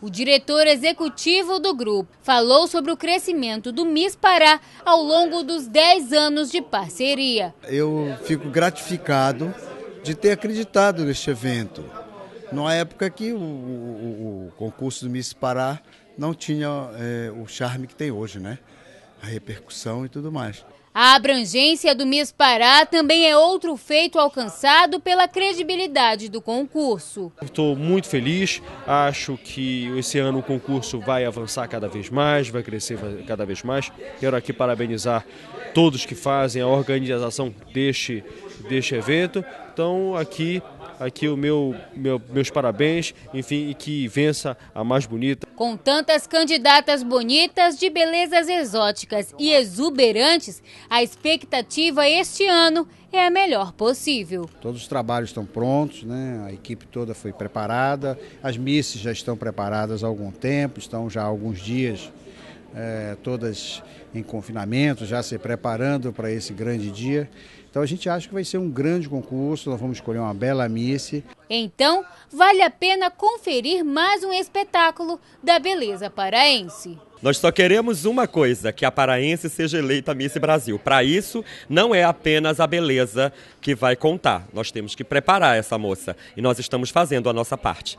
O diretor executivo do grupo falou sobre o crescimento do Miss Pará ao longo dos 10 anos de parceria. Eu fico gratificado de ter acreditado neste evento. Numa época que o, o, o concurso do Miss Pará não tinha é, o charme que tem hoje, né? a repercussão e tudo mais. A abrangência do Miss Pará também é outro feito alcançado pela credibilidade do concurso. Estou muito feliz, acho que esse ano o concurso vai avançar cada vez mais, vai crescer cada vez mais. Quero aqui parabenizar todos que fazem a organização deste, deste evento. Então, aqui aqui o meu, meu, meus parabéns, enfim, e que vença a mais bonita. Com tantas candidatas bonitas de belezas exóticas e exuberantes, a expectativa este ano é a melhor possível. Todos os trabalhos estão prontos, né? a equipe toda foi preparada, as misses já estão preparadas há algum tempo, estão já há alguns dias é, todas em confinamento, já se preparando para esse grande dia. Então a gente acha que vai ser um grande concurso, nós vamos escolher uma bela miss. Então, vale a pena conferir mais um espetáculo da beleza paraense. Nós só queremos uma coisa, que a paraense seja eleita Miss Brasil. Para isso, não é apenas a beleza que vai contar. Nós temos que preparar essa moça e nós estamos fazendo a nossa parte.